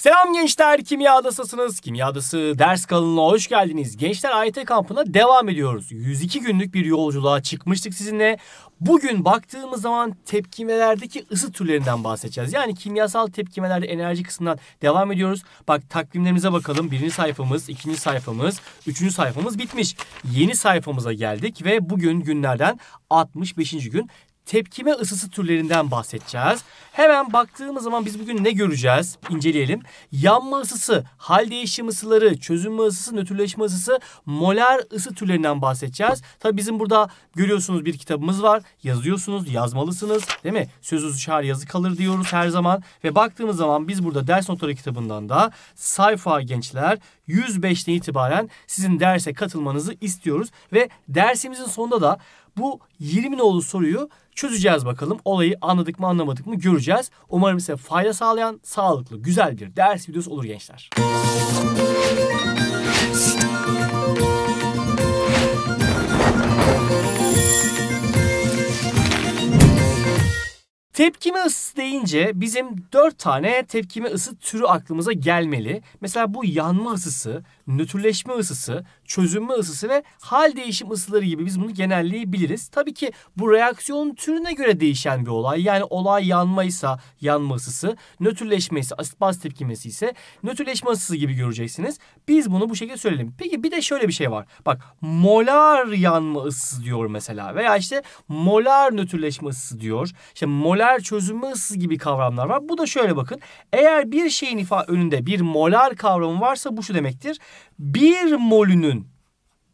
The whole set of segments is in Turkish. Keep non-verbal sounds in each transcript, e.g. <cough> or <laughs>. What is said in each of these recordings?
Selam gençler, Kimya Adası'sınız. Kimya Adası ders kanalına hoş geldiniz. Gençler AYT kampına devam ediyoruz. 102 günlük bir yolculuğa çıkmıştık sizinle. Bugün baktığımız zaman tepkimelerdeki ısı türlerinden bahsedeceğiz. Yani kimyasal tepkimelerde enerji kısmından devam ediyoruz. Bak takvimlerimize bakalım. Birinci sayfamız, ikinci sayfamız, üçüncü sayfamız bitmiş. Yeni sayfamıza geldik ve bugün günlerden 65. gün tepkime ısısı türlerinden bahsedeceğiz. Hemen baktığımız zaman biz bugün ne göreceğiz? İnceleyelim. Yanma ısısı, hal değişim ısıları, çözünme ısısı, nötrleşme ısısı, molar ısı türlerinden bahsedeceğiz. Tabii bizim burada görüyorsunuz bir kitabımız var. Yazıyorsunuz, yazmalısınız değil mi? Söz uzuşar yazı kalır diyoruz her zaman. Ve baktığımız zaman biz burada ders notları kitabından da sayfa gençler 105'ten itibaren sizin derse katılmanızı istiyoruz. Ve dersimizin sonunda da bu 20 nolu soruyu çözeceğiz bakalım. Olayı anladık mı anlamadık mı göreceğiz. Umarım size fayda sağlayan, sağlıklı, güzel bir ders videosu olur gençler. Tepkime ısısı deyince bizim 4 tane tepkime ısı türü aklımıza gelmeli. Mesela bu yanma ısısı, nötrleşme ısısı, çözünme ısısı ve hal değişim ısıları gibi biz bunu genelleyebiliriz. Tabii ki bu reaksiyon türüne göre değişen bir olay. Yani olay yanmaysa yanma ısısı, nötrleşme ise asit baz tepkimesi ise nötrleşme ısısı gibi göreceksiniz. Biz bunu bu şekilde söyleyelim. Peki bir de şöyle bir şey var. Bak molar yanma ısısı diyor mesela veya işte molar nötrleşme ısısı diyor. İşte molar çözünme ısısı gibi kavramlar var. Bu da şöyle bakın. Eğer bir şeyin ifa önünde bir molar kavramı varsa bu şu demektir bir molünün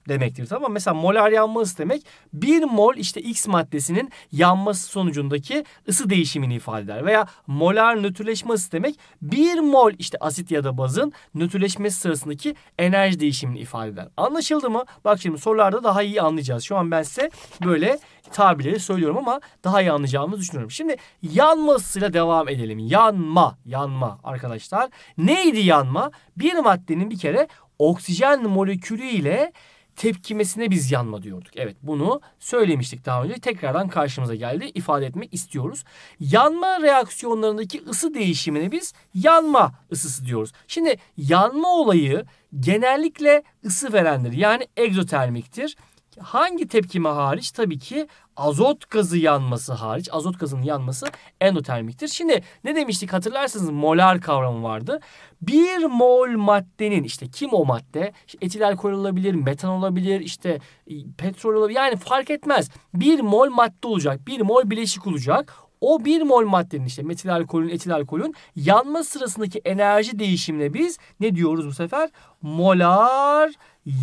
demektir. Tamam Mesela molar yanması demek bir mol işte X maddesinin yanması sonucundaki ısı değişimini ifade eder. Veya molar nötrleşmesi demek bir mol işte asit ya da bazın nötrleşmesi sırasındaki enerji değişimini ifade eder. Anlaşıldı mı? Bak şimdi sorularda daha iyi anlayacağız. Şu an ben size böyle tabirleri söylüyorum ama daha iyi anlayacağımızı düşünüyorum. Şimdi yanmasıyla devam edelim. Yanma, yanma arkadaşlar. Neydi yanma? Bir maddenin bir kere oksijen molekülü ile tepkimesine biz yanma diyorduk. Evet bunu söylemiştik daha önce. Tekrardan karşımıza geldi. ifade etmek istiyoruz. Yanma reaksiyonlarındaki ısı değişimini biz yanma ısısı diyoruz. Şimdi yanma olayı genellikle ısı verendir. Yani egzotermiktir. Hangi tepkime hariç? Tabii ki azot gazı yanması hariç. Azot gazının yanması endotermiktir. Şimdi ne demiştik hatırlarsınız molar kavramı vardı. Bir mol maddenin işte kim o madde? İşte etil alkol olabilir, metan olabilir, işte e, petrol olabilir. Yani fark etmez. Bir mol madde olacak. Bir mol bileşik olacak o 1 mol maddenin işte metil alkolün, etil alkolün yanma sırasındaki enerji değişimine biz ne diyoruz bu sefer? Molar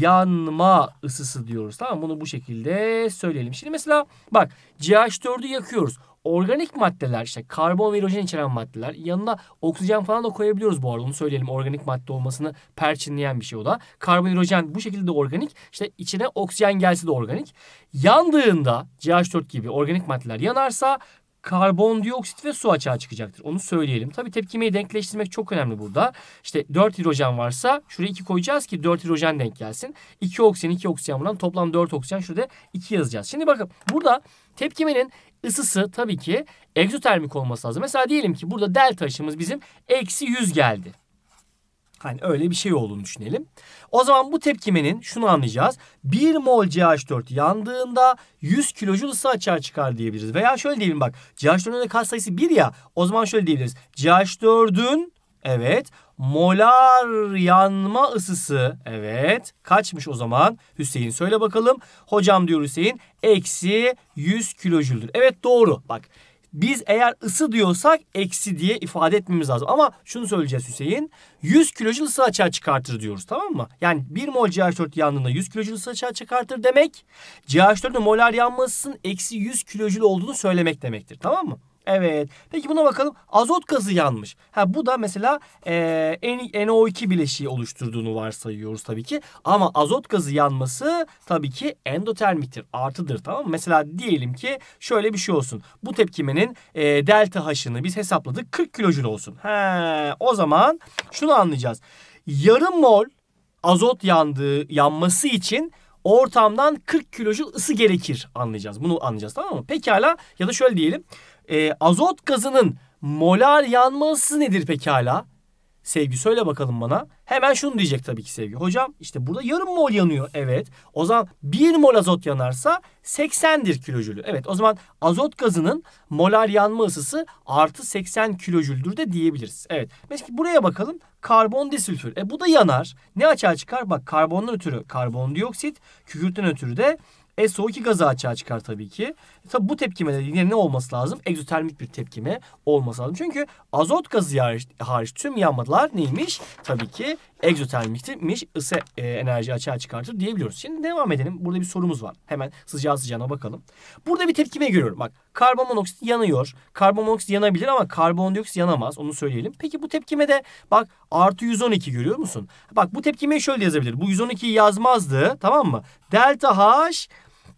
yanma ısısı diyoruz. Tamam bunu bu şekilde söyleyelim. Şimdi mesela bak CH4'ü yakıyoruz organik maddeler işte karbon ve hidrojen içeren maddeler yanına oksijen falan da koyabiliyoruz bu arada onu söyleyelim organik madde olmasını perçinleyen bir şey o da. Karbon hidrojen bu şekilde de organik işte içine oksijen gelse de organik. Yandığında CH4 gibi organik maddeler yanarsa karbondioksit ve su açığa çıkacaktır. Onu söyleyelim. Tabi tepkimeyi denkleştirmek çok önemli burada. İşte 4 hidrojen varsa şuraya 2 koyacağız ki 4 hidrojen denk gelsin. 2 oksijen 2 oksijen bundan toplam 4 oksijen şurada 2 yazacağız. Şimdi bakın burada tepkimenin ısısı tabii ki egzotermik olması lazım. Mesela diyelim ki burada delta aşımız bizim eksi 100 geldi. Hani öyle bir şey olduğunu düşünelim. O zaman bu tepkimenin şunu anlayacağız. 1 mol CH4 yandığında 100 kilojul ısı açığa çıkar diyebiliriz. Veya şöyle diyelim bak CH4'ün kat sayısı 1 ya o zaman şöyle diyebiliriz. CH4'ün evet molar yanma ısısı evet kaçmış o zaman Hüseyin söyle bakalım. Hocam diyor Hüseyin eksi 100 kilojüldür. Evet doğru bak biz eğer ısı diyorsak eksi diye ifade etmemiz lazım. Ama şunu söyleyeceğiz Hüseyin. 100 kilojul ısı açığa çıkartır diyoruz tamam mı? Yani 1 mol CH4 yandığında 100 kilojul ısı açığa çıkartır demek CH4'ün molar yanmasının eksi 100 kilojul olduğunu söylemek demektir tamam mı? Evet. Peki buna bakalım. Azot gazı yanmış. Ha bu da mesela e, NO2 bileşiği oluşturduğunu varsayıyoruz tabii ki. Ama azot gazı yanması tabii ki endotermiktir. Artıdır tamam mı? Mesela diyelim ki şöyle bir şey olsun. Bu tepkimenin e, delta H'ını biz hesapladık. 40 kilojül olsun. He, o zaman şunu anlayacağız. Yarım mol azot yandığı yanması için ortamdan 40 kilojül ısı gerekir anlayacağız. Bunu anlayacağız tamam mı? Pekala ya da şöyle diyelim. E, azot gazının molar yanması nedir pekala? Sevgi söyle bakalım bana. Hemen şunu diyecek tabii ki Sevgi. Hocam işte burada yarım mol yanıyor. Evet. O zaman 1 mol azot yanarsa 80'dir kilojülü. Evet o zaman azot gazının molar yanma ısısı artı 80 kilojüldür de diyebiliriz. Evet. Mesela buraya bakalım. Karbondisülfür. E bu da yanar. Ne açığa çıkar? Bak karbondan ötürü karbondioksit, kükürtten ötürü de SO2 gazı açığa çıkar tabii ki. E, tabii bu tepkimede yine ne olması lazım? Egzotermik bir tepkime olması lazım. Çünkü azot gazı hariç, hariç tüm yanmalar neymiş? Tabii ki egzotermikmiş. Isı e, enerji açığa çıkartır diyebiliyoruz. Şimdi devam edelim. Burada bir sorumuz var. Hemen sıcağı sıcağına bakalım. Burada bir tepkime görüyorum. Bak karbon monoksit yanıyor. Karbon monoksit yanabilir ama karbondioksit yanamaz. Onu söyleyelim. Peki bu tepkime de bak artı 112 görüyor musun? Bak bu tepkimeyi şöyle yazabilir. Bu 112'yi yazmazdı. Tamam mı? Delta H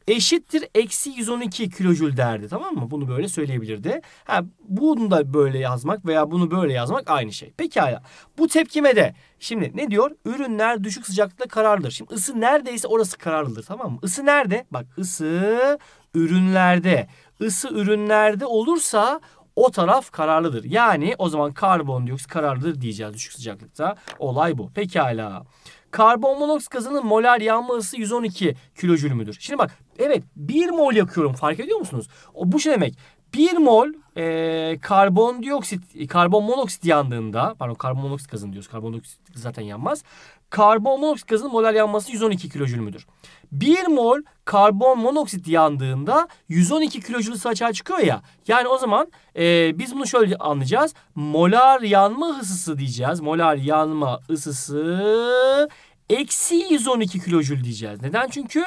eşittir eksi 112 kilojül derdi tamam mı? Bunu böyle söyleyebilirdi. Ha, bunu da böyle yazmak veya bunu böyle yazmak aynı şey. Pekala. Bu tepkime de şimdi ne diyor? Ürünler düşük sıcaklıkta kararlıdır. Şimdi ısı neredeyse orası kararlıdır tamam mı? Isı nerede? Bak ısı ürünlerde. Isı ürünlerde olursa o taraf kararlıdır. Yani o zaman karbondioksit kararlıdır diyeceğiz düşük sıcaklıkta. Olay bu. Pekala. Pekala. Karbon monoks gazının molar yanma ısı 112 kilojül müdür? Şimdi bak evet 1 mol yakıyorum fark ediyor musunuz? O, bu şey demek 1 mol e, karbondioksit, karbon monoksit yandığında, pardon karbon monoksit gazını diyoruz. Karbon dioksit zaten yanmaz karbon monoksit gazının molar yanması 112 kilojül müdür? 1 mol karbon monoksit yandığında 112 kilojül ısı açığa çıkıyor ya. Yani o zaman e, biz bunu şöyle anlayacağız. Molar yanma ısısı diyeceğiz. Molar yanma ısısı eksi 112 kilojül diyeceğiz. Neden? Çünkü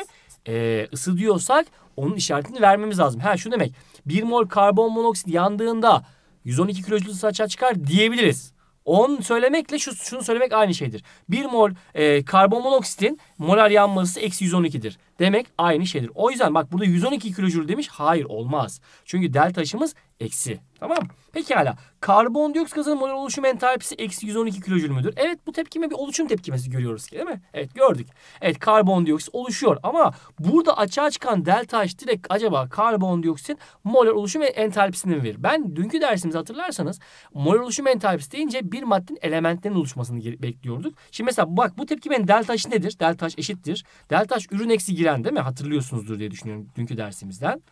e, ısı diyorsak onun işaretini vermemiz lazım. Ha şu demek 1 mol karbon monoksit yandığında 112 kilojül ısı açığa çıkar diyebiliriz. On söylemekle şu, şunu söylemek aynı şeydir. 1 mol e, karbon monoksitin molar yanması eksi 112'dir demek aynı şeydir. O yüzden bak burada 112 kilojül demiş. Hayır olmaz. Çünkü delta H'ımız eksi. Tamam mı? Pekala. Karbondioksit gazının molar oluşum entalpisi eksi 112 kilojül müdür? Evet bu tepkime bir oluşum tepkimesi görüyoruz ki değil mi? Evet gördük. Evet karbondioksit oluşuyor ama burada açığa çıkan delta H direkt acaba karbondioksitin molar oluşum entalpisini mi verir? Ben dünkü dersimizi hatırlarsanız molar oluşum entalpisi deyince bir maddenin elementlerin oluşmasını bekliyorduk. Şimdi mesela bak bu tepkimenin delta H nedir? Delta H eşittir. Delta H ürün eksi girer giren değil mi? Hatırlıyorsunuzdur diye düşünüyorum dünkü dersimizden.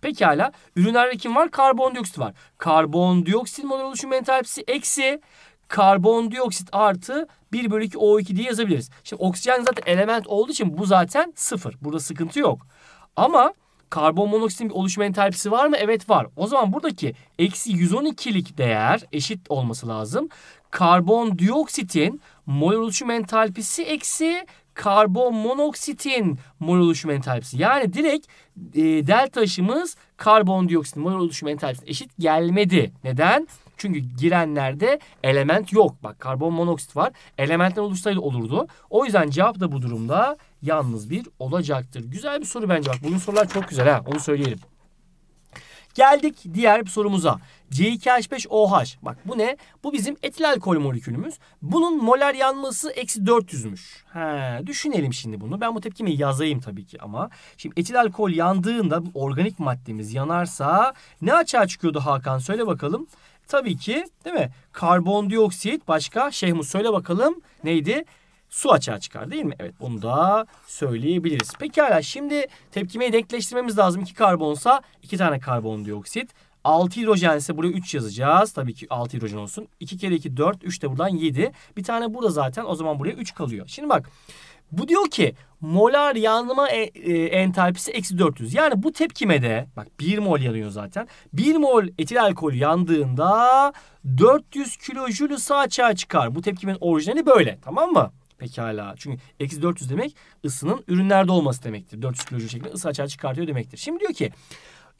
Pekala. Ürünlerde kim var? Karbondioksit var. Karbondioksit model oluşum entalpisi eksi karbondioksit artı 1 bölü 2 O2 diye yazabiliriz. Şimdi oksijen zaten element olduğu için bu zaten sıfır. Burada sıkıntı yok. Ama karbon monoksitin bir oluşum entalpisi var mı? Evet var. O zaman buradaki eksi 112'lik değer eşit olması lazım. Karbondioksitin mol oluşum entalpisi eksi karbon monoksitin mol oluşum entalpisi. Yani direkt e, delta aşımız karbondioksitin mol oluşum entalpisi eşit gelmedi. Neden? Çünkü girenlerde element yok. Bak karbon monoksit var. Elementler oluşsaydı olurdu. O yüzden cevap da bu durumda yalnız bir olacaktır. Güzel bir soru bence bak. Bugün sorular çok güzel ha. Onu söyleyelim. Geldik diğer sorumuza. C2H5OH. Bak bu ne? Bu bizim etil alkol molekülümüz. Bunun molar yanması eksi 400'müş. He, düşünelim şimdi bunu. Ben bu tepkimi yazayım tabii ki ama. Şimdi etil alkol yandığında organik maddemiz yanarsa ne açığa çıkıyordu Hakan? Söyle bakalım. Tabii ki değil mi? Karbondioksit başka. Şehmus söyle bakalım. Neydi? su açığa çıkar değil mi? Evet bunu da söyleyebiliriz. Pekala şimdi tepkimeyi denkleştirmemiz lazım. 2 karbonsa 2 tane karbondioksit. 6 hidrojen ise buraya 3 yazacağız. Tabii ki 6 hidrojen olsun. 2 kere 2 4, 3 de buradan 7. Bir tane burada zaten o zaman buraya 3 kalıyor. Şimdi bak bu diyor ki molar yanma e, e, entalpisi eksi 400. Yani bu tepkimede bak 1 mol yanıyor zaten. 1 mol etil alkol yandığında 400 kilojülü sağ açığa çıkar. Bu tepkimenin orijinali böyle tamam mı? Pekala. Çünkü eksi 400 demek ısının ürünlerde olması demektir. 400 kilojoule şeklinde ısı açığa çıkartıyor demektir. Şimdi diyor ki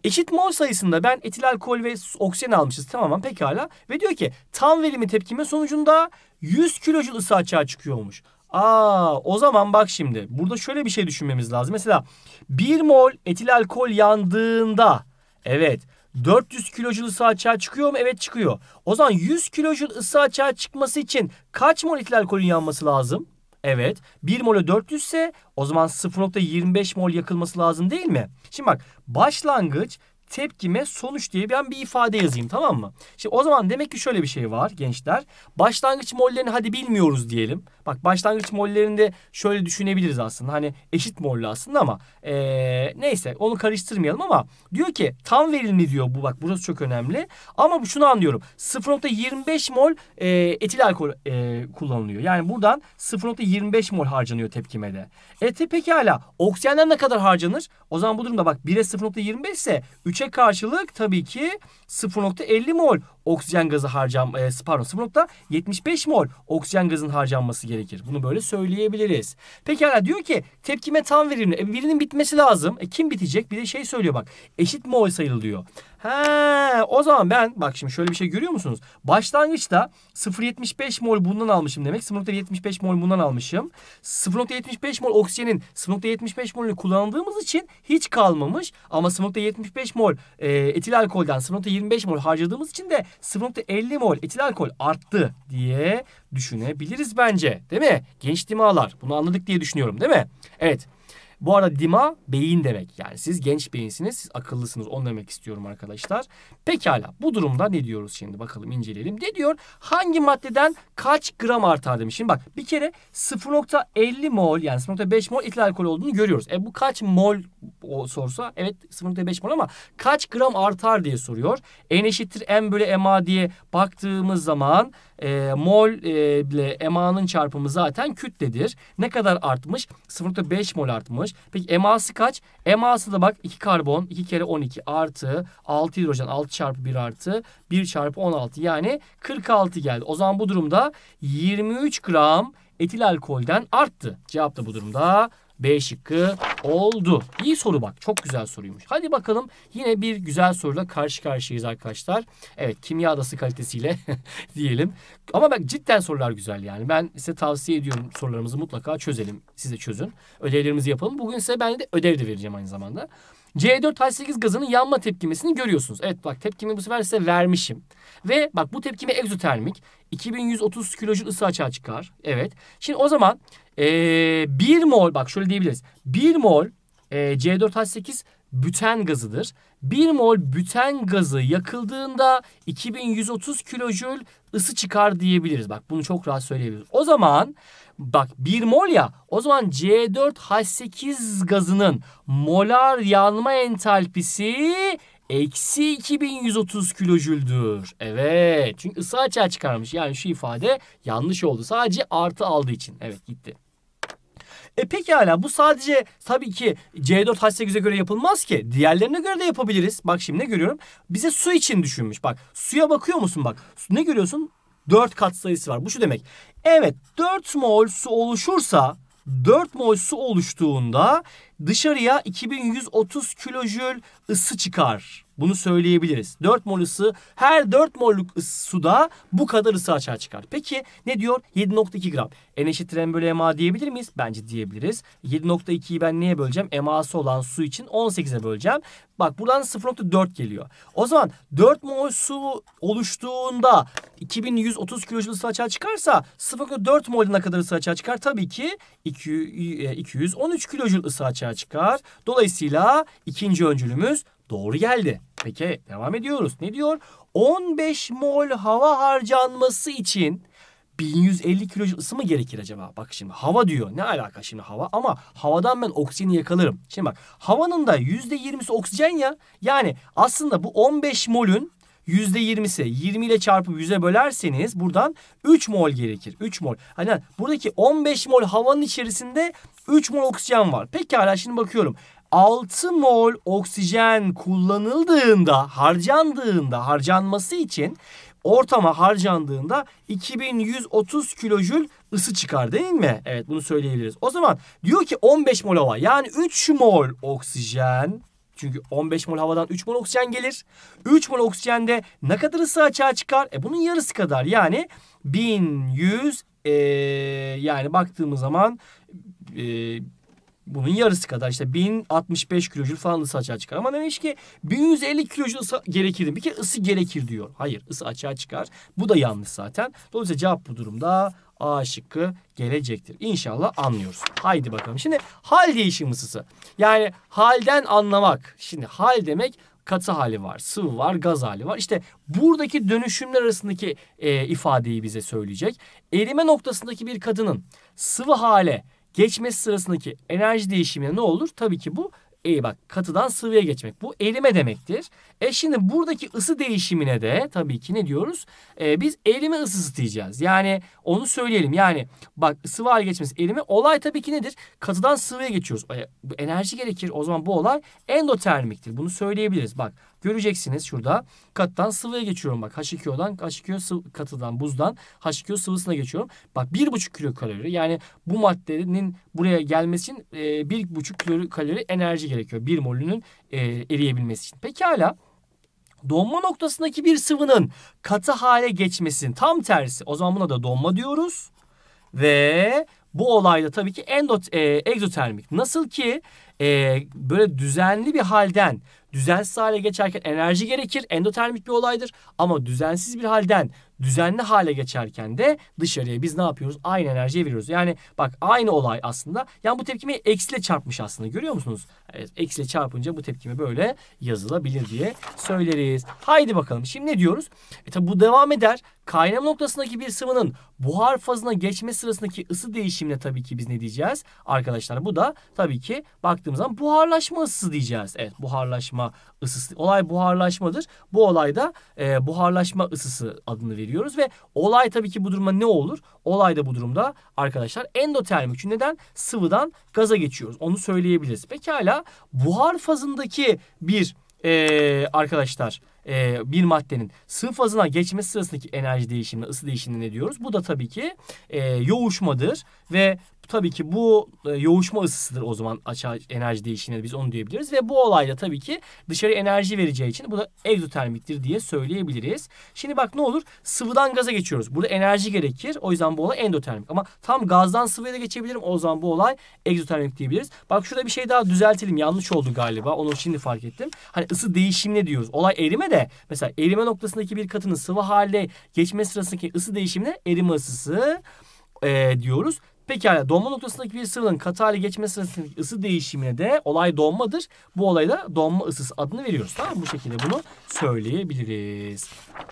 Eşit mol sayısında ben etil alkol ve oksijen almışız tamamen pekala. Ve diyor ki tam verimi tepkime sonucunda 100 kilojul ısı açığa çıkıyormuş. Aa o zaman bak şimdi burada şöyle bir şey düşünmemiz lazım. Mesela 1 mol etil alkol yandığında evet 400 kilojul ısı açığa çıkıyor mu? Evet çıkıyor. O zaman 100 kilojul ısı açığa çıkması için kaç mol etil alkolün yanması lazım? Evet. 1 mol'e 400 ise o zaman 0.25 mol yakılması lazım değil mi? Şimdi bak başlangıç tepkime sonuç diye ben bir ifade yazayım tamam mı? Şimdi o zaman demek ki şöyle bir şey var gençler. Başlangıç mollerini hadi bilmiyoruz diyelim. Bak başlangıç mollerinde şöyle düşünebiliriz aslında. Hani eşit mollu aslında ama ee, neyse onu karıştırmayalım ama diyor ki tam verilimi diyor bu bak burası çok önemli. Ama şunu anlıyorum 0.25 mol e, etil alkol e, kullanılıyor. Yani buradan 0.25 mol harcanıyor tepkimede. E te, hala oksijenden ne kadar harcanır? O zaman bu durumda bak 1'e 0.25 ise 3'e 3'e karşılık tabii ki 0.50 mol oksijen gazı harcam e, pardon 0.75 mol oksijen gazının harcanması gerekir. Bunu böyle söyleyebiliriz. Peki Pekala diyor ki tepkime tam verimli. E, verinin bitmesi lazım. E, kim bitecek? Bir de şey söylüyor bak. Eşit mol sayılıyor. diyor. He, o zaman ben bak şimdi şöyle bir şey görüyor musunuz? Başlangıçta 0.75 mol bundan almışım demek. 0.75 mol bundan almışım. 0.75 mol oksijenin 0.75 molünü kullandığımız için hiç kalmamış. Ama 0.75 mol e, etil alkolden 0.25 mol harcadığımız için de 0.50 mol etil alkol arttı diye düşünebiliriz bence. Değil mi? Genç limalar. Bunu anladık diye düşünüyorum değil mi? Evet. Bu arada dima beyin demek. Yani siz genç beyinsiniz, siz akıllısınız. Onu demek istiyorum arkadaşlar. Pekala bu durumda ne diyoruz şimdi bakalım inceleyelim. Ne diyor? Hangi maddeden kaç gram artar demiş. Şimdi bak bir kere 0.50 mol yani 0.5 mol etil alkol olduğunu görüyoruz. E bu kaç mol o sorsa evet 0.5 mol ama kaç gram artar diye soruyor. N eşittir M bölü MA diye baktığımız zaman e, mol e, ile MA'nın çarpımı zaten kütledir. Ne kadar artmış? 0.5 mol artmış. Peki MAsı kaç? MAsı da bak 2 karbon 2 kere 12 artı 6 hidrojen 6 çarpı 1 artı 1 çarpı 16 yani 46 geldi. O zaman bu durumda 23 gram etil alkolden arttı. Cevap da bu durumda B şıkkı oldu. İyi soru bak. Çok güzel soruymuş. Hadi bakalım yine bir güzel soruyla karşı karşıyayız arkadaşlar. Evet kimya adası kalitesiyle <laughs> diyelim. Ama bak cidden sorular güzel yani. Ben size tavsiye ediyorum sorularımızı mutlaka çözelim. Size çözün. Ödevlerimizi yapalım. Bugün size ben de ödev de vereceğim aynı zamanda. C4H8 gazının yanma tepkimesini görüyorsunuz. Evet bak tepkimi bu sefer size vermişim. Ve bak bu tepkime egzotermik. 2130 kilojül ısı açığa çıkar. Evet. Şimdi o zaman ee, 1 mol bak şöyle diyebiliriz. 1 mol e, C4H8 büten gazıdır. 1 mol büten gazı yakıldığında 2130 kilojül ısı çıkar diyebiliriz. Bak bunu çok rahat söyleyebiliriz. O zaman bak 1 mol ya o zaman C4H8 gazının molar yanma entalpisi eksi 2130 kilojüldür. Evet çünkü ısı açığa çıkarmış. Yani şu ifade yanlış oldu. Sadece artı aldığı için. Evet gitti. E peki hala bu sadece tabii ki C4 H8'e göre yapılmaz ki. Diğerlerine göre de yapabiliriz. Bak şimdi ne görüyorum? Bize su için düşünmüş. Bak suya bakıyor musun bak. Ne görüyorsun? 4 sayısı var. Bu şu demek. Evet 4 mol su oluşursa 4 mol su oluştuğunda dışarıya 2130 kilojül ısı çıkar. Bunu söyleyebiliriz. 4 mol ısı her 4 molluk ısı, suda bu kadar ısı açığa çıkar. Peki ne diyor? 7.2 gram. En eşittir M bölü MA diyebilir miyiz? Bence diyebiliriz. 7.2'yi ben neye böleceğim? MA'sı olan su için 18'e böleceğim. Bak buradan 0.4 geliyor. O zaman 4 mol su oluştuğunda 2130 kilojül ısı açığa çıkarsa 0.4 moluna kadar ısı açığa çıkar. Tabii ki 213 e, kilojül ısı açığa açığa çıkar. Dolayısıyla ikinci öncülümüz doğru geldi. Peki devam ediyoruz. Ne diyor? 15 mol hava harcanması için 1150 kilojul ısı mı gerekir acaba? Bak şimdi hava diyor. Ne alaka şimdi hava? Ama havadan ben oksijeni yakalarım. Şimdi bak havanın da %20'si oksijen ya. Yani aslında bu 15 molün %20'si 20 ile çarpıp 100'e bölerseniz buradan 3 mol gerekir. 3 mol. Hani buradaki 15 mol havanın içerisinde 3 mol oksijen var. Pekala şimdi bakıyorum. 6 mol oksijen kullanıldığında, harcandığında, harcanması için ortama harcandığında 2130 kilojül ısı çıkar değil mi? Evet bunu söyleyebiliriz. O zaman diyor ki 15 mol hava yani 3 mol oksijen çünkü 15 mol havadan 3 mol oksijen gelir. 3 mol oksijende ne kadar ısı açığa çıkar? E bunun yarısı kadar yani 1100 e, yani baktığımız zaman e, bunun yarısı kadar işte 1065 kilojül falan ısı açığa çıkar. Ama demiş ki 1150 kilojül ısı gerekir. Bir kere ısı gerekir diyor. Hayır ısı açığa çıkar. Bu da yanlış zaten. Dolayısıyla cevap bu durumda A şıkkı gelecektir. İnşallah anlıyoruz. Haydi bakalım. Şimdi hal değişim ısısı. Yani halden anlamak. Şimdi hal demek katı hali var, sıvı var, gaz hali var. İşte buradaki dönüşümler arasındaki e, ifadeyi bize söyleyecek. Erime noktasındaki bir kadının sıvı hale geçmesi sırasındaki enerji değişimine ne olur? Tabii ki bu e bak katıdan sıvıya geçmek. Bu erime demektir. E şimdi buradaki ısı değişimine de tabii ki ne diyoruz? E, biz erime ısısı diyeceğiz. Yani onu söyleyelim. Yani bak sıvı hale geçmesi erime. Olay tabii ki nedir? Katıdan sıvıya geçiyoruz. E, enerji gerekir. O zaman bu olay endotermiktir. Bunu söyleyebiliriz. Bak Göreceksiniz şurada kattan sıvıya geçiyorum bak. H2O'dan H2O sıvı, katıdan buzdan H2O sıvısına geçiyorum. Bak 1,5 kalori yani bu maddenin buraya gelmesi için e, 1,5 kalori enerji gerekiyor. 1 molünün e, eriyebilmesi için. Pekala donma noktasındaki bir sıvının katı hale geçmesinin tam tersi. O zaman buna da donma diyoruz. Ve bu olayda tabii ki endot, e, egzotermik. Nasıl ki e, böyle düzenli bir halden düzensiz hale geçerken enerji gerekir. Endotermik bir olaydır ama düzensiz bir halden düzenli hale geçerken de dışarıya biz ne yapıyoruz? Aynı enerjiyi veriyoruz. Yani bak aynı olay aslında. Yani bu tepkimi eksiyle çarpmış aslında görüyor musunuz? Evet, eksiyle çarpınca bu tepkimi böyle yazılabilir diye söyleriz. Haydi bakalım şimdi ne diyoruz? E tabi bu devam eder. Kaynama noktasındaki bir sıvının buhar fazına geçme sırasındaki ısı değişimine tabii ki biz ne diyeceğiz? Arkadaşlar bu da tabii ki baktığımız zaman buharlaşma ısısı diyeceğiz. Evet buharlaşma ısısı. Olay buharlaşmadır. Bu olayda e, buharlaşma ısısı adını veriyoruz ve olay tabii ki bu duruma ne olur? Olay da bu durumda arkadaşlar endotermik. Çünkü neden? Sıvıdan gaza geçiyoruz. Onu söyleyebiliriz. Pekala buhar fazındaki bir e, arkadaşlar e, bir maddenin sıvı fazına geçmesi sırasındaki enerji değişimi, ısı değişimini ne diyoruz? Bu da tabii ki e, yoğuşmadır ve Tabii ki bu e, yoğuşma ısısıdır o zaman açığa enerji değişimine biz onu diyebiliriz. Ve bu olayda tabii ki dışarı enerji vereceği için bu da egzotermiktir diye söyleyebiliriz. Şimdi bak ne olur sıvıdan gaza geçiyoruz. Burada enerji gerekir o yüzden bu olay endotermik. Ama tam gazdan sıvıya da geçebilirim o zaman bu olay egzotermik diyebiliriz. Bak şurada bir şey daha düzeltelim yanlış oldu galiba onu şimdi fark ettim. Hani ısı değişimine diyoruz. Olay erime de mesela erime noktasındaki bir katının sıvı haline geçme sırasındaki ısı değişimine erime ısısı e, diyoruz. Pekala donma noktasındaki bir sıvının katı hale geçme sırasındaki ısı değişimine de olay donmadır. Bu olayda donma ısısı adını veriyoruz. Tamam Bu şekilde bunu söyleyebiliriz.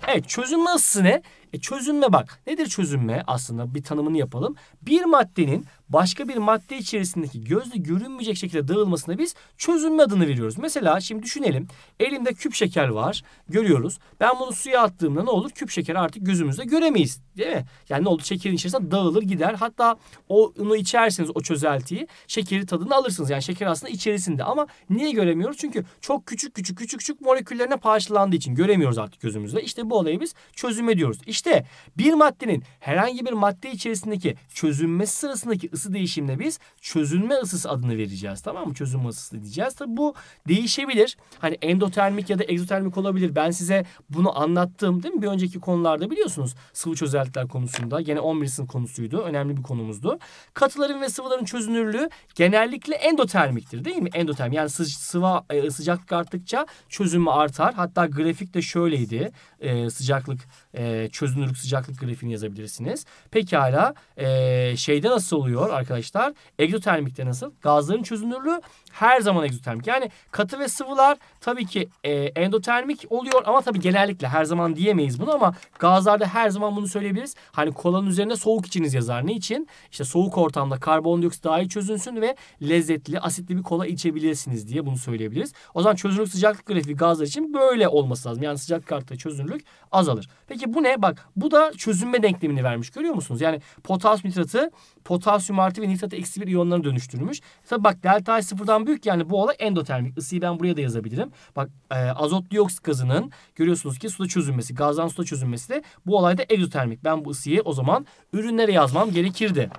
Evet çözünme ısısı ne? E çözünme bak. Nedir çözünme? Aslında bir tanımını yapalım. Bir maddenin başka bir madde içerisindeki gözle görünmeyecek şekilde dağılmasına biz çözünme adını veriyoruz. Mesela şimdi düşünelim. Elimde küp şeker var. Görüyoruz. Ben bunu suya attığımda ne olur? Küp şekeri artık gözümüzde göremeyiz. Değil mi? Yani ne olur? Şekerin içerisinde dağılır gider. Hatta onu içerseniz o çözeltiyi şekeri tadını alırsınız. Yani şeker aslında içerisinde. Ama niye göremiyoruz? Çünkü çok küçük küçük küçük küçük moleküllerine parçalandığı için göremiyoruz artık gözümüzde. İşte bu olayı biz çözünme diyoruz. İşte işte bir maddenin herhangi bir madde içerisindeki çözünmesi sırasındaki ısı değişimine biz çözünme ısısı adını vereceğiz. Tamam mı? Çözünme ısısı diyeceğiz. Tabi bu değişebilir. Hani endotermik ya da egzotermik olabilir. Ben size bunu anlattım değil mi? Bir önceki konularda biliyorsunuz sıvı çözeltiler konusunda. Gene 11. sınıf konusuydu. Önemli bir konumuzdu. Katıların ve sıvıların çözünürlüğü genellikle endotermiktir değil mi? Endoterm, yani sı sıva e, sıcaklık arttıkça çözünme artar. Hatta grafik de şöyleydi. E, sıcaklık e, çözünürlük sıcaklık grafiğini yazabilirsiniz. Pekala e, şeyde nasıl oluyor arkadaşlar? Egzotermikte nasıl? Gazların çözünürlüğü her zaman egzotermik. Yani katı ve sıvılar tabii ki e, endotermik oluyor ama tabii genellikle her zaman diyemeyiz bunu ama gazlarda her zaman bunu söyleyebiliriz. Hani kolanın üzerine soğuk içiniz yazar. Ne için? İşte soğuk ortamda karbondioksit daha iyi çözünsün ve lezzetli, asitli bir kola içebilirsiniz diye bunu söyleyebiliriz. O zaman çözünürlük sıcaklık grafiği gazlar için böyle olması lazım. Yani sıcaklık arttı çözünürlük azalır. Peki bu ne? Bak bu da çözünme denklemini vermiş. Görüyor musunuz? Yani potasyum nitratı potasyum artı ve nitratı eksi bir iyonlarına dönüştürmüş. Tabii bak delta sıfırdan sıfırdan büyük yani bu olay endotermik. Isıyı ben buraya da yazabilirim. Bak e, azot dioksit gazının görüyorsunuz ki suda çözünmesi gazdan suda çözünmesi de bu olayda egzotermik. Ben bu ısıyı o zaman ürünlere yazmam gerekirdi.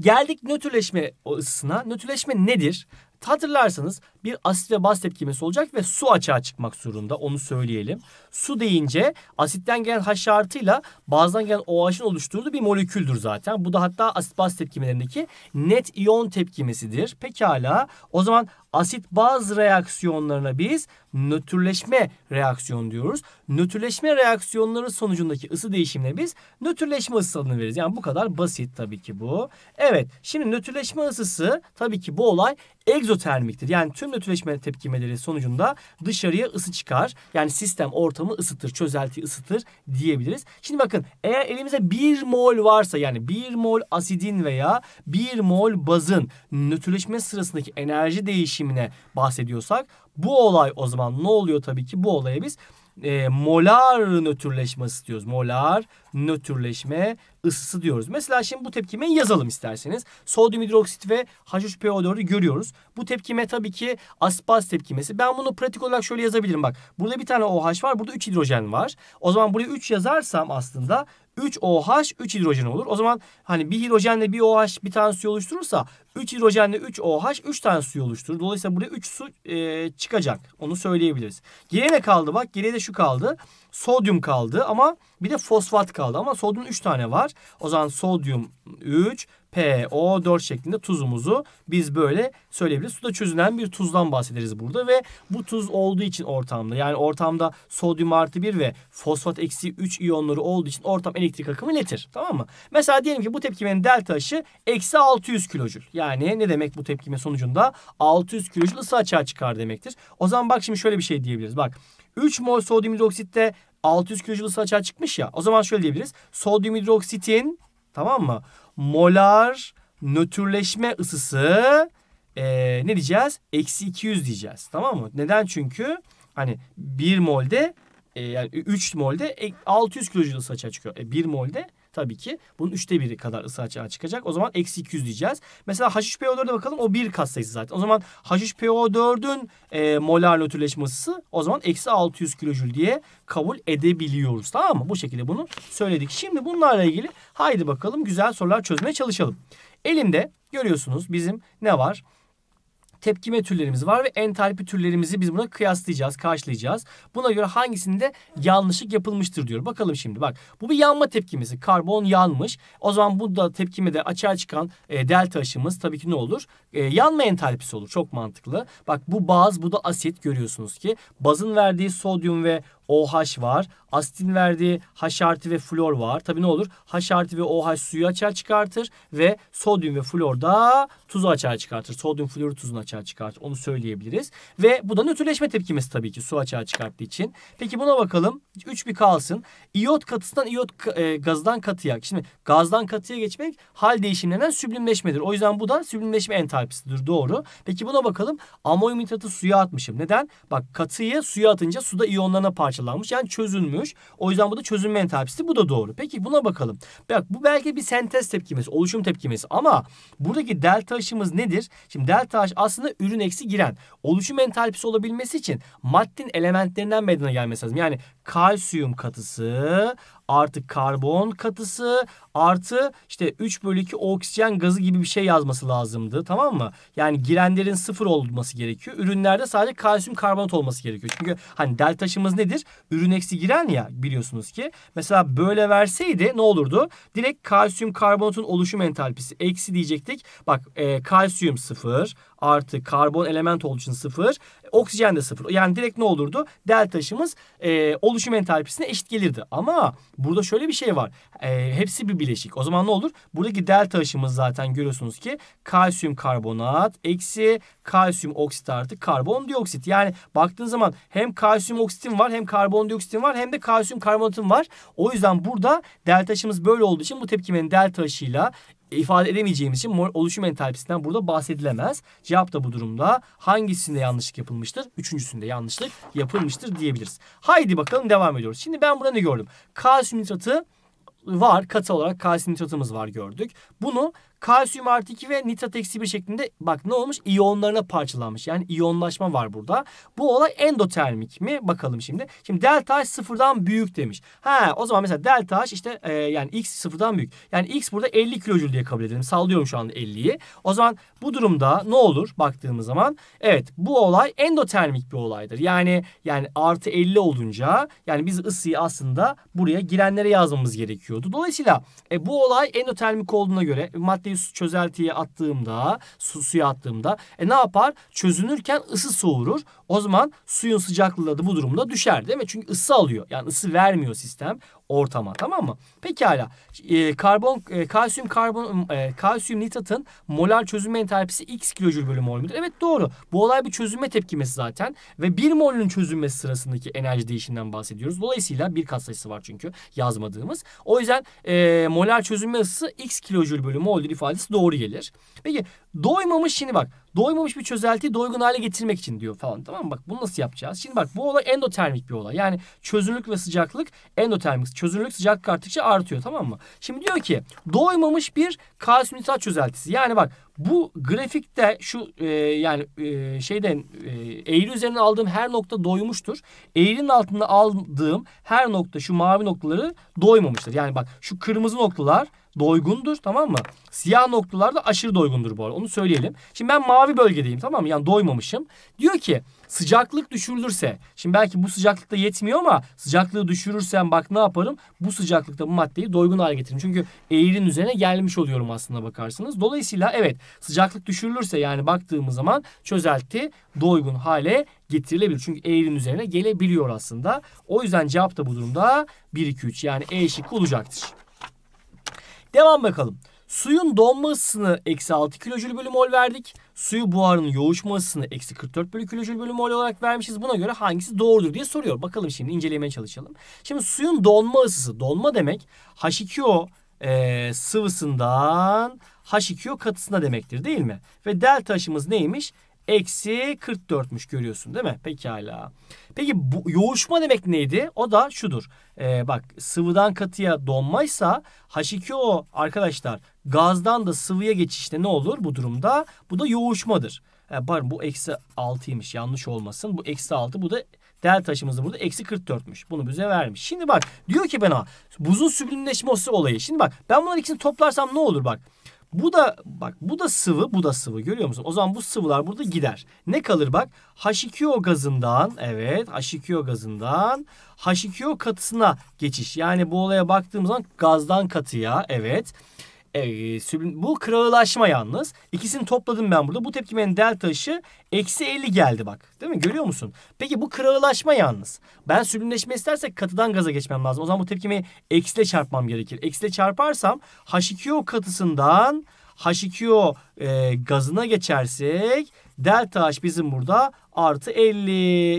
Geldik nötrleşme ısısına. Nötrleşme nedir? Hatırlarsanız bir asit ve baz tepkimesi olacak ve su açığa çıkmak zorunda onu söyleyelim. Su deyince asitten gelen H artıyla bazdan gelen OH'ın oluşturduğu bir moleküldür zaten. Bu da hatta asit baz tepkimelerindeki net iyon tepkimesidir. Pekala o zaman asit baz reaksiyonlarına biz nötrleşme reaksiyonu diyoruz. Nötrleşme reaksiyonları sonucundaki ısı değişimine biz nötrleşme ısısı adını veririz. Yani bu kadar basit tabii ki bu. Evet şimdi nötrleşme ısısı tabii ki bu olay egzotermiktir. Yani tüm nötrleşme tepkimeleri sonucunda dışarıya ısı çıkar. Yani sistem ortamı ısıtır, çözelti ısıtır diyebiliriz. Şimdi bakın eğer elimize 1 mol varsa yani 1 mol asidin veya 1 mol bazın nötrleşme sırasındaki enerji değişimine bahsediyorsak bu olay o zaman zaman ne oluyor tabii ki bu olaya biz e, molar nötrleşmesi diyoruz. Molar nötrleşme ısısı diyoruz. Mesela şimdi bu tepkimeyi yazalım isterseniz. Sodyum hidroksit ve H3PO4'ü görüyoruz. Bu tepkime tabii ki aspaz tepkimesi. Ben bunu pratik olarak şöyle yazabilirim. Bak burada bir tane OH var. Burada 3 hidrojen var. O zaman buraya 3 yazarsam aslında 3 OH 3 hidrojen olur. O zaman hani bir hidrojenle bir OH bir tane suyu oluşturursa 3 hidrojenle 3 OH 3 tane suyu oluşturur. Dolayısıyla buraya 3 su e, çıkacak. Onu söyleyebiliriz. Geriye ne kaldı bak? Geriye de şu kaldı. Sodyum kaldı ama bir de fosfat kaldı. Ama sodyum 3 tane var. O zaman sodyum 3, PO4 şeklinde tuzumuzu biz böyle söyleyebiliriz. Suda çözünen bir tuzdan bahsederiz burada ve bu tuz olduğu için ortamda yani ortamda sodyum artı 1 ve fosfat eksi 3 iyonları olduğu için ortam elektrik akımı netir? Tamam mı? Mesela diyelim ki bu tepkimenin delta H'ı eksi 600 kilojül. Yani ne demek bu tepkime sonucunda? 600 kilojül ısı açığa çıkar demektir. O zaman bak şimdi şöyle bir şey diyebiliriz. Bak 3 mol sodyum hidroksitte 600 kilojül ısı açığa çıkmış ya. O zaman şöyle diyebiliriz. Sodyum hidroksitin tamam mı? molar nötrleşme ısısı e, ne diyeceğiz? Eksi 200 diyeceğiz. Tamam mı? Neden? Çünkü hani 1 molde e, yani 3 molde 600 kilojül ısı açığa çıkıyor. E, 1 molde tabii ki. Bunun üçte biri kadar ısı açığa çıkacak. O zaman eksi 200 diyeceğiz. Mesela H3PO4'e bakalım o bir katsayısı zaten. O zaman H3PO4'ün e, molar nötrleşme o zaman eksi 600 kilojül diye kabul edebiliyoruz. Tamam mı? Bu şekilde bunu söyledik. Şimdi bunlarla ilgili haydi bakalım güzel sorular çözmeye çalışalım. Elimde görüyorsunuz bizim ne var? tepkime türlerimiz var ve entalpi türlerimizi biz buna kıyaslayacağız, karşılayacağız. Buna göre hangisinde yanlışlık yapılmıştır diyor. Bakalım şimdi bak. Bu bir yanma tepkimesi. Karbon yanmış. O zaman bu da tepkimede açığa çıkan e, delta aşımız tabii ki ne olur? E, yanma entalpisi olur. Çok mantıklı. Bak bu baz, bu da asit görüyorsunuz ki. Bazın verdiği sodyum ve OH var. asitin verdiği H artı ve flor var. Tabi ne olur? H artı ve OH suyu açığa çıkartır ve sodyum ve flor da tuzu açığa çıkartır. Sodyum flor tuzunu açığa çıkartır. Onu söyleyebiliriz. Ve bu da nötrleşme tepkimesi tabii ki su açığa çıkarttığı için. Peki buna bakalım. 3 bir kalsın. İyot katısından iyot e, gazdan katıya. Şimdi gazdan katıya geçmek hal değişimlenen süblimleşmedir. O yüzden bu da süblimleşme entalpisidir. Doğru. Peki buna bakalım. Amonyum nitratı suya atmışım. Neden? Bak katıyı suya atınca suda iyonlarına parça parçalanmış. Yani çözülmüş. O yüzden bu da çözünme entalpisi. Bu da doğru. Peki buna bakalım. Bak bu belki bir sentez tepkimesi, oluşum tepkimesi ama buradaki delta H'ımız nedir? Şimdi delta H aslında ürün eksi giren. Oluşum entalpisi olabilmesi için maddenin elementlerinden meydana gelmesi lazım. Yani kalsiyum katısı artı karbon katısı artı işte 3 bölü 2 oksijen gazı gibi bir şey yazması lazımdı tamam mı? Yani girenlerin sıfır olması gerekiyor. Ürünlerde sadece kalsiyum karbonat olması gerekiyor. Çünkü hani delta taşımız nedir? Ürün eksi giren ya biliyorsunuz ki. Mesela böyle verseydi ne olurdu? Direkt kalsiyum karbonatın oluşum entalpisi eksi diyecektik. Bak e, kalsiyum sıfır artı karbon element olduğu için sıfır. Oksijen de sıfır. Yani direkt ne olurdu? Delta H'ımız e, oluşum entalpisine eşit gelirdi. Ama burada şöyle bir şey var. E, hepsi bir bileşik. O zaman ne olur? Buradaki delta H'ımız zaten görüyorsunuz ki kalsiyum karbonat eksi kalsiyum oksit artı karbondioksit. Yani baktığın zaman hem kalsiyum oksitin var hem karbondioksitin var hem de kalsiyum karbonatın var. O yüzden burada delta H'ımız böyle olduğu için bu tepkimenin delta H'ıyla ifade edemeyeceğimiz için oluşum entalpisinden burada bahsedilemez. Cevap da bu durumda. Hangisinde yanlışlık yapılmıştır? Üçüncüsünde yanlışlık yapılmıştır diyebiliriz. Haydi bakalım devam ediyoruz. Şimdi ben burada ne gördüm? Kalsiyum nitratı var. Katı olarak kalsiyum nitratımız var gördük. Bunu kalsiyum artı 2 ve nitrat eksi 1 şeklinde bak ne olmuş? İyonlarına parçalanmış. Yani iyonlaşma var burada. Bu olay endotermik mi? Bakalım şimdi. Şimdi delta H sıfırdan büyük demiş. Ha o zaman mesela delta H işte e, yani X sıfırdan büyük. Yani X burada 50 kilojül diye kabul edelim. Sallıyorum şu anda 50'yi. O zaman bu durumda ne olur baktığımız zaman? Evet bu olay endotermik bir olaydır. Yani yani artı 50 olunca yani biz ısıyı aslında buraya girenlere yazmamız gerekiyordu. Dolayısıyla e, bu olay endotermik olduğuna göre madde suyu çözeltiye attığımda, su suya attığımda e ne yapar? Çözünürken ısı soğurur. O zaman suyun sıcaklığı da bu durumda düşer değil mi? Çünkü ısı alıyor. Yani ısı vermiyor sistem ortama tamam mı? Pekala. E, karbon e, kalsiyum karbon e, kalsiyum nitratın molar çözünme entalpisi x kilojül bölü mol müdür? Evet doğru. Bu olay bir çözünme tepkimesi zaten ve bir molün çözünmesi sırasındaki enerji değişiminden bahsediyoruz. Dolayısıyla bir katsayısı var çünkü yazmadığımız. O yüzden e, molar çözünme ısısı x kilojül bölü mol'dür ifadesi doğru gelir. Peki doymamış şimdi bak doymamış bir çözeltiyi doygun hale getirmek için diyor falan tamam mı? Bak bunu nasıl yapacağız? Şimdi bak bu olay endotermik bir olay. Yani çözünürlük ve sıcaklık endotermik. Çözünürlük sıcaklık arttıkça artıyor tamam mı? Şimdi diyor ki doymamış bir kalsiyum nitrat çözeltisi. Yani bak bu grafikte şu e, yani e, şeyden e, eğri üzerine aldığım her nokta doymuştur. Eğrinin altında aldığım her nokta şu mavi noktaları doymamıştır. Yani bak şu kırmızı noktalar doygundur tamam mı? Siyah noktalar da aşırı doygundur bu arada onu söyleyelim. Şimdi ben mavi bölgedeyim tamam mı? Yani doymamışım. Diyor ki sıcaklık düşürülürse şimdi belki bu sıcaklıkta yetmiyor ama sıcaklığı düşürürsem bak ne yaparım? Bu sıcaklıkta bu maddeyi doygun hale getiririm. Çünkü eğrinin üzerine gelmiş oluyorum aslında bakarsınız. Dolayısıyla evet sıcaklık düşürülürse yani baktığımız zaman çözelti doygun hale getirilebilir. Çünkü eğrinin üzerine gelebiliyor aslında. O yüzden cevap da bu durumda 1 2 3 yani E şıkkı olacaktır. Devam bakalım. Suyun donma ısısını eksi 6 kilojül bölü mol verdik. Suyu buharının yoğuşma ısısını eksi 44 bölü kilojül bölü mol olarak vermişiz. Buna göre hangisi doğrudur diye soruyor. Bakalım şimdi incelemeye çalışalım. Şimdi suyun donma ısısı. Donma demek H2O e, sıvısından H2O katısına demektir değil mi? Ve delta H'ımız neymiş? eksi 44'müş görüyorsun değil mi? Pekala. Peki bu yoğuşma demek neydi? O da şudur. Ee, bak sıvıdan katıya donmaysa H2O arkadaşlar gazdan da sıvıya geçişte ne olur bu durumda? Bu da yoğuşmadır. Yani ee, pardon bu eksi 6'ymış yanlış olmasın. Bu eksi 6 bu da delta taşımızda burada eksi 44'müş. Bunu bize vermiş. Şimdi bak diyor ki bana buzun süblimleşmesi olayı. Şimdi bak ben bunların ikisini toplarsam ne olur bak. Bu da bak bu da sıvı bu da sıvı görüyor musun? O zaman bu sıvılar burada gider. Ne kalır bak? H2O gazından evet H2O gazından H2O katısına geçiş. Yani bu olaya baktığımız zaman gazdan katıya evet. E, bu kralılaşma yalnız. İkisini topladım ben burada. Bu tepkimenin delta ışı eksi 50 geldi bak. Değil mi? Görüyor musun? Peki bu kralılaşma yalnız. Ben sülünleşme istersek katıdan gaza geçmem lazım. O zaman bu tepkimeyi eksiyle çarpmam gerekir. Eksiyle çarparsam H2O katısından H2O e, gazına geçersek delta H bizim burada artı 50.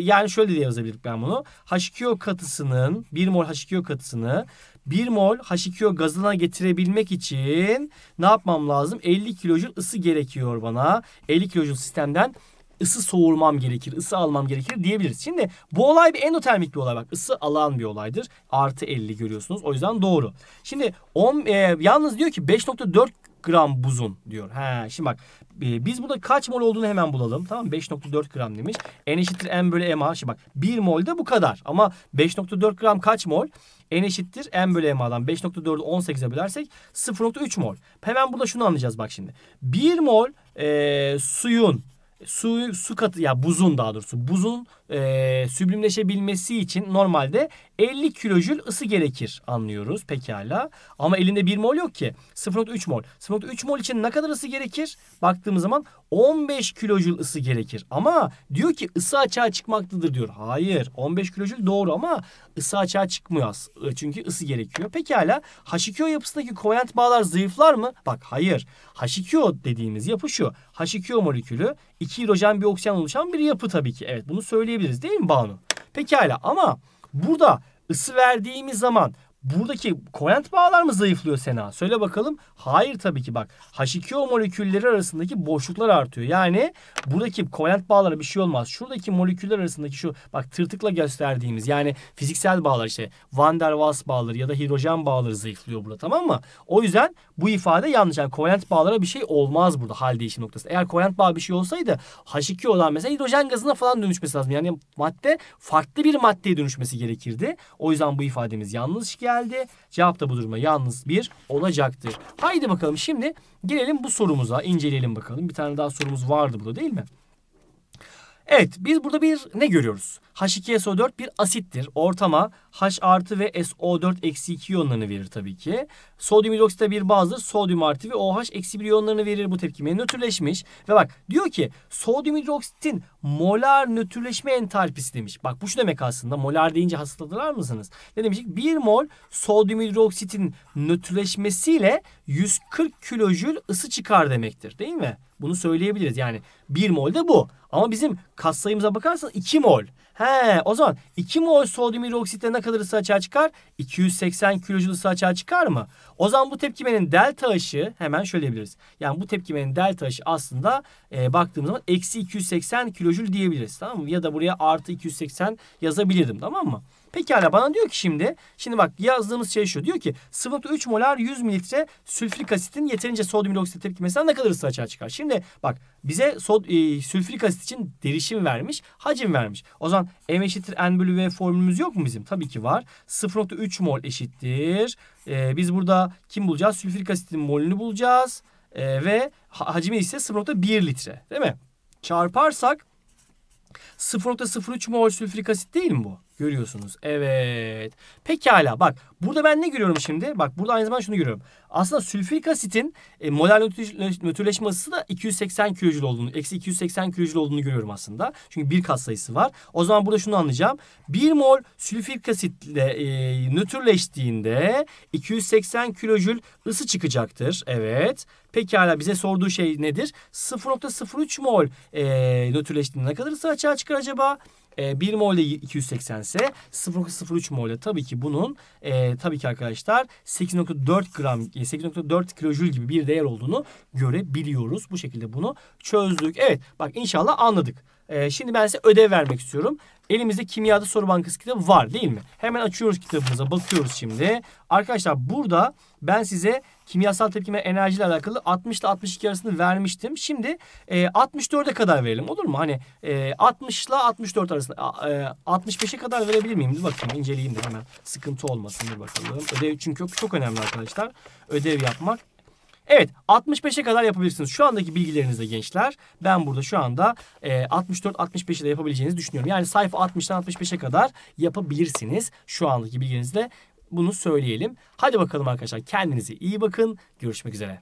Yani şöyle diye yazabilirim ben bunu. H2O katısının 1 mol H2O katısını 1 mol H2O gazına getirebilmek için ne yapmam lazım? 50 kilojul ısı gerekiyor bana. 50 kilojul sistemden ısı soğurmam gerekir, ısı almam gerekir diyebiliriz. Şimdi bu olay bir endotermik bir olay. Bak ısı alan bir olaydır. Artı 50 görüyorsunuz. O yüzden doğru. Şimdi on, e, yalnız diyor ki 5.4 gram buzun diyor. He, şimdi bak e, biz burada kaç mol olduğunu hemen bulalım. Tamam 5.4 gram demiş. N eşittir M bölü MH. Şimdi bak 1 mol de bu kadar. Ama 5.4 gram kaç mol? N eşittir M bölü MA'dan 5.4'ü 18'e bölersek 0.3 mol. Hemen burada şunu anlayacağız bak şimdi. 1 mol e, suyun su su katı ya buzun daha doğrusu buzun e, süblimleşebilmesi için normalde 50 kilojül ısı gerekir anlıyoruz pekala. Ama elinde 1 mol yok ki 0.3 mol. 0.3 mol için ne kadar ısı gerekir? Baktığımız zaman 15 kilojül ısı gerekir. Ama diyor ki ısı açığa çıkmaktadır diyor. Hayır 15 kilojül doğru ama ısı açığa çıkmıyor e, çünkü ısı gerekiyor. Pekala H2O yapısındaki kovalent bağlar zayıflar mı? Bak hayır. H2O dediğimiz yapı şu. H2O molekülü iki hidrojen bir oksijen oluşan bir yapı tabii ki. Evet bunu söyleyebiliriz diyebiliriz değil mi Banu? Pekala ama burada ısı verdiğimiz zaman buradaki kovalent bağlar mı zayıflıyor Sena? Söyle bakalım. Hayır tabii ki bak. H2O molekülleri arasındaki boşluklar artıyor. Yani buradaki kovalent bağlara bir şey olmaz. Şuradaki moleküller arasındaki şu bak tırtıkla gösterdiğimiz yani fiziksel bağlar işte Van der Waals bağları ya da hidrojen bağları zayıflıyor burada tamam mı? O yüzden bu ifade yanlış. Yani kovalent bağlara bir şey olmaz burada hal değişim noktası. Eğer kovalent bağ bir şey olsaydı H2O'dan mesela hidrojen gazına falan dönüşmesi lazım. Yani madde farklı bir maddeye dönüşmesi gerekirdi. O yüzden bu ifademiz yanlış geldi. Cevap da bu duruma yalnız bir olacaktır. Haydi bakalım şimdi gelelim bu sorumuza. inceleyelim bakalım. Bir tane daha sorumuz vardı burada değil mi? Evet biz burada bir ne görüyoruz? H2SO4 bir asittir. Ortama H artı ve SO4 eksi 2 iyonlarını verir tabii ki. Sodyum hidroksit de bir bazdır. Sodyum artı ve OH eksi 1 iyonlarını verir bu tepkime nötrleşmiş. Ve bak diyor ki sodyum hidroksitin molar nötrleşme entalpisi demiş. Bak bu şu demek aslında molar deyince hastaladılar mısınız? Ne demiştik? 1 mol sodyum hidroksitin nötrleşmesiyle 140 kilojül ısı çıkar demektir değil mi? Bunu söyleyebiliriz. Yani 1 mol de bu. Ama bizim katsayımıza bakarsanız 2 mol. He o zaman 2 mol sodyum hidroksitte ne kadar ısı açığa çıkar? 280 kilojul ısı açığa çıkar mı? O zaman bu tepkimenin delta aşı hemen şöyle diyebiliriz. Yani bu tepkimenin delta aşı aslında e, baktığımız zaman eksi 280 kilojul diyebiliriz tamam mı? Ya da buraya artı 280 yazabilirdim tamam mı? Pekala bana diyor ki şimdi, şimdi bak yazdığımız şey şu. Diyor ki sıvıntı molar 100 mililitre sülfürik asitin yeterince sodyum hidroksite tepkimesinden ne kadar ısı açığa çıkar? Şimdi bak bize sod, e, sülfürik asit için derişim vermiş, hacim vermiş. O zaman M eşittir N bölü V formülümüz yok mu bizim? Tabii ki var. 0.3 mol eşittir. E, biz burada kim bulacağız? Sülfürik asitin molünü bulacağız. E, ve hacmi ise 0.1 litre. Değil mi? Çarparsak 0.03 mol sülfürik asit değil mi bu? Görüyorsunuz. Evet. Pekala bak burada ben ne görüyorum şimdi? Bak burada aynı zamanda şunu görüyorum. Aslında sülfürik asitin e, molar nötrleşme ısısı da 280 kilojül olduğunu, eksi 280 kilojül olduğunu görüyorum aslında. Çünkü bir kat sayısı var. O zaman burada şunu anlayacağım. 1 mol sülfürik asitle e, nötrleştiğinde 280 kilojül ısı çıkacaktır. Evet. Pekala bize sorduğu şey nedir? 0.03 mol e, nötrleştiğinde ne kadar ısı açığa çıkar acaba? E, 1 molde 280 ise 0.03 molde tabii ki bunun e, tabii ki arkadaşlar 8.4 gram 8.4 e, kilojül gibi bir değer olduğunu görebiliyoruz. Bu şekilde bunu çözdük. Evet bak inşallah anladık. E, şimdi ben size ödev vermek istiyorum. Elimizde kimyada soru bankası kitabı var değil mi? Hemen açıyoruz kitabımıza bakıyoruz şimdi. Arkadaşlar burada ben size kimyasal tepkime enerji ile alakalı 60 ile 62 arasını vermiştim. Şimdi e, 64'e kadar verelim olur mu? Hani e, 60 ile 64 arasında e, 65'e kadar verebilir miyim? Dur bakayım inceleyeyim de hemen sıkıntı olmasın dur bakalım. Ödev çünkü çok önemli arkadaşlar. Ödev yapmak Evet 65'e kadar yapabilirsiniz. Şu andaki bilgilerinizde gençler ben burada şu anda e, 64-65'i de yapabileceğinizi düşünüyorum. Yani sayfa 60'dan 65'e kadar yapabilirsiniz. Şu andaki bilginizde bunu söyleyelim. Hadi bakalım arkadaşlar kendinize iyi bakın. Görüşmek üzere.